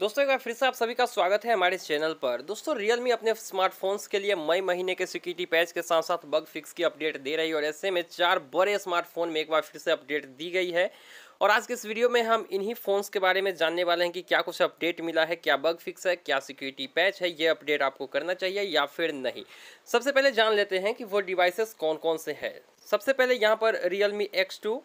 दोस्तों एक बार फिर से आप सभी का स्वागत है हमारे चैनल पर दोस्तों Realme अपने स्मार्टफोन्स के लिए मई महीने के सिक्योरिटी पैच के साथ साथ बग फिक्स की अपडेट दे रही है और ऐसे में चार बड़े स्मार्टफोन में एक बार फिर से अपडेट दी गई है और आज के इस वीडियो में हम इन्हीं फ़ोन्स के बारे में जानने वाले हैं कि क्या कुछ अपडेट मिला है क्या बग फिक्स है क्या सिक्योरिटी पैच है ये अपडेट आपको करना चाहिए या फिर नहीं सबसे पहले जान लेते हैं कि वो डिवाइसेस कौन कौन से हैं सबसे पहले यहाँ पर Realme X2,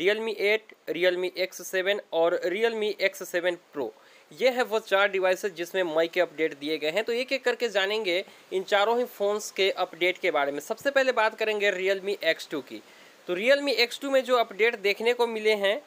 Realme 8, Realme X7 और एक्स सेवन प्रो ये है वो चार डिवाइसेस जिसमें मई के अपडेट दिए गए हैं तो एक एक करके जानेंगे इन चारों ही फ़ोन्स के अपडेट के बारे में सबसे पहले बात करेंगे रियल मी एक्स टू की तो रियल मी एक्स टू में जो अपडेट देखने को मिले हैं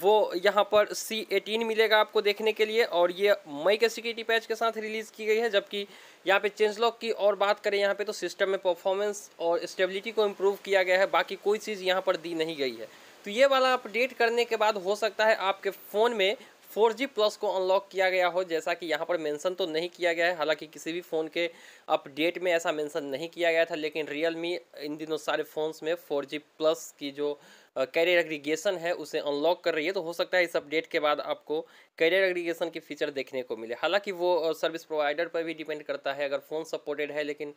वो यहाँ पर सी एटीन मिलेगा आपको देखने के लिए और ये मई के सिक्योरिटी पैच के साथ रिलीज़ की गई है जबकि यहाँ पे चेंज लॉक की और बात करें यहाँ पे तो सिस्टम में परफॉर्मेंस और स्टेबिलिटी को इम्प्रूव किया गया है बाकी कोई चीज़ यहाँ पर दी नहीं गई है तो ये वाला अपडेट करने के बाद हो सकता है आपके फ़ोन में फोर जी प्लस को अनलॉक किया गया हो जैसा कि यहाँ पर मेंशन तो नहीं किया गया है हालांकि किसी भी फ़ोन के अपडेट में ऐसा मेंशन नहीं किया गया था लेकिन रियल मी इन दिनों सारे फ़ोन्स में फोर जी प्लस की जो कैरियर एग्रीगेशन है उसे अनलॉक कर रही है तो हो सकता है इस अपडेट के बाद आपको कैरियर एग्रीगेशन की फीचर देखने को मिले हालांकि वो सर्विस प्रोवाइडर पर भी डिपेंड करता है अगर फ़ोन सपोर्टेड है लेकिन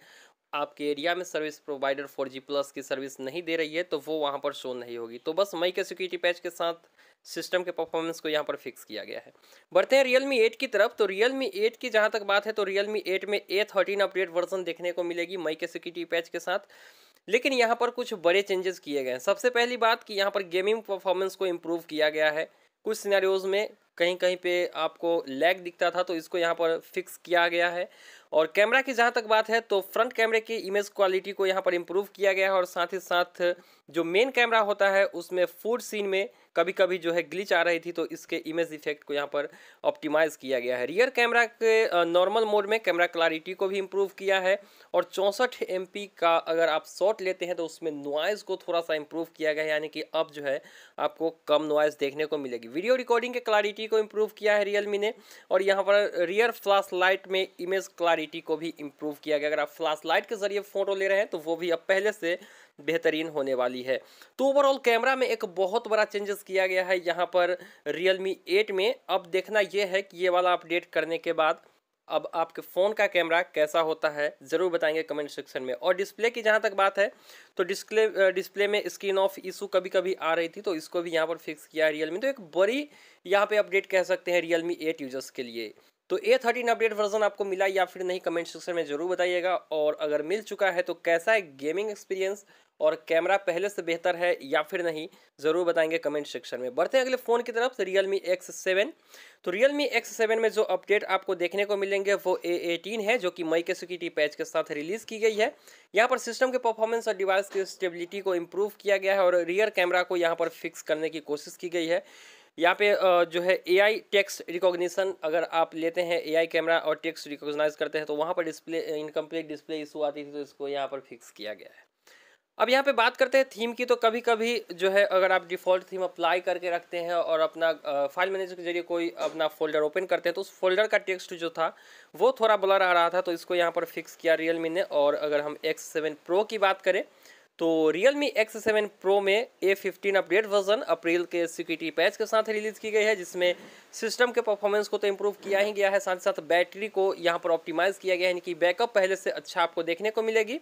आपके एरिया में service provider four G plus की सर्विस नहीं दे रही है तो वो वहाँ पर शो नहीं होगी तो बस मई के सिक्योरिटी पैच के साथ सिस्टम के परफॉर्मेंस को यहाँ पर फिक्स किया गया है बढ़ते हैं रियलमी एट की तरफ तो रियलमी एट की जहाँ तक बात है तो रियलमी एट में ए थर्टीन अपडेट वर्जन देखने को मिलेगी मई के सिक्योरिटी पैच के साथ लेकिन यहाँ पर कुछ बड़े चेंजेस किए गए हैं सबसे पहली बात कि यहाँ पर गेमिंग परफॉर्मेंस को इम्प्रूव किया गया है कुछ सिनेरियोज़ में कहीं कहीं पे आपको लैग दिखता था तो इसको यहाँ पर फिक्स किया गया है और कैमरा की जहाँ तक बात है तो फ्रंट कैमरे की इमेज क्वालिटी को यहाँ पर इम्प्रूव किया गया है और साथ ही साथ जो मेन कैमरा होता है उसमें फूड सीन में कभी कभी जो है ग्लिच आ रही थी तो इसके इमेज इफेक्ट को यहाँ पर ऑप्टिमाइज़ किया गया है रियर कैमरा के नॉर्मल मोड में कैमरा क्लैरिटी को भी इम्प्रूव किया है और चौंसठ एम का अगर आप शॉट लेते हैं तो उसमें नॉइज़ को थोड़ा सा इम्प्रूव किया गया है यानी कि अब जो है आपको कम नॉइज़ देखने को मिलेगी वीडियो रिकॉर्डिंग के क्लैरिटी को इम्प्रूव किया है रियल ने और यहाँ पर रियर फ्लैश लाइट में इमेज क्लैरिटी को भी इम्प्रूव किया गया अगर आप फ्लैश लाइट के जरिए फ़ोटो ले रहे हैं तो वो भी अब पहले से बेहतरीन होने वाली है तो ओवरऑल कैमरा में एक बहुत बड़ा चेंजेस किया गया है यहाँ पर रियलमी एट में अब देखना यह है कि ये वाला अपडेट करने के बाद अब आपके फ़ोन का कैमरा कैसा होता है ज़रूर बताएंगे कमेंट सेक्शन में और डिस्प्ले की जहाँ तक बात है तो डिस्प्ले डिस्प्ले में स्क्रीन ऑफ इशू कभी कभी आ रही थी तो इसको भी यहाँ पर फिक्स किया है रियलमी तो एक बड़ी यहाँ पे अपडेट कह सकते हैं रियलमी एट यूजर्स के लिए तो ए थर्टीन अपडेट वर्जन आपको मिला या फिर नहीं कमेंट सेक्शन में ज़रूर बताइएगा और अगर मिल चुका है तो कैसा है गेमिंग एक्सपीरियंस और कैमरा पहले से बेहतर है या फिर नहीं ज़रूर बताएंगे कमेंट सेक्शन में बढ़ते हैं अगले फ़ोन की तरफ रियल मी एक्स सेवन तो रियल मी एक्स सेवन में जो अपडेट आपको देखने को मिलेंगे वो ए एटीन है जो कि मई के सिक्योरिटी पैच के साथ रिलीज़ की गई है यहाँ पर सिस्टम के परफॉर्मेंस और डिवाइस की स्टेबिलिटी को इम्प्रूव किया गया है और रियर कैमरा को यहाँ पर फिक्स करने की कोशिश की गई है यहाँ पे जो है एआई टेक्स्ट रिकॉग्निशन अगर आप लेते हैं एआई कैमरा और टेक्स्ट रिकॉग्नाइज करते हैं तो वहाँ पर डिस्प्ले इनकम्प्लीट डिस्प्ले इशू आती थी तो इसको यहाँ पर फिक्स किया गया है अब यहाँ पे बात करते हैं थीम की तो कभी कभी जो है अगर आप डिफ़ॉल्ट थीम अप्लाई करके रखते हैं और अपना फाइल मैनेजर के जरिए कोई अपना फोल्डर ओपन करते हैं तो उस फोल्डर का टेक्स्ट जो था वो थोड़ा बुला आ रहा था तो इसको यहाँ पर फिक्स किया रियल मी ने और अगर हम एक्स सेवन प्रो की बात करें तो Realme X seven pro में A fifteen update version April के सिक्योरिटी पैच के साथ रिलीज़ की गई है जिसमें सिस्टम के परफॉर्मेंस को तो इम्प्रूव किया ही गया है साथ ही साथ बैटरी को यहाँ पर ऑप्टिमाइज़ किया गया है यानी कि बैकअप पहले से अच्छा आपको देखने को मिलेगी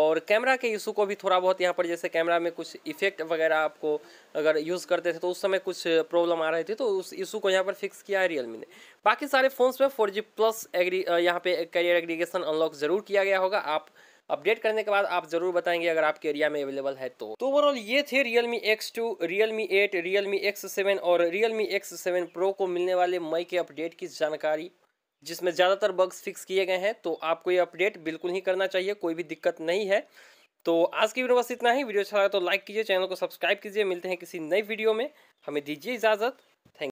और कैमरा के इशू को भी थोड़ा बहुत यहाँ पर जैसे कैमरा में कुछ इफेक्ट वगैरह आपको अगर यूज़ करते थे तो उस समय कुछ प्रॉब्लम आ रही थी तो उस इशू को यहाँ पर फिक्स किया है रियलमी ने बाकी सारे फ़ोन्स में फोर प्लस एग्री यहाँ पर कैरियर एग्रीगेशन अनलॉक ज़रूर किया गया होगा आप अपडेट करने के बाद आप ज़रूर बताएंगे अगर आपके एरिया में अवेलेबल है तो ओवरऑल तो ये थे Realme X two Realme eight Realme X seven और Realme X seven pro को मिलने वाले मई के अपडेट की जानकारी जिसमें ज़्यादातर बग्स फिक्स किए गए हैं तो आपको ये अपडेट बिल्कुल ही करना चाहिए कोई भी दिक्कत नहीं है तो आज की वीडियो बस इतना ही वीडियो अच्छा लगा तो लाइक कीजिए चैनल को सब्सक्राइब कीजिए मिलते हैं किसी नई वीडियो में हमें दीजिए इजाज़त थैंक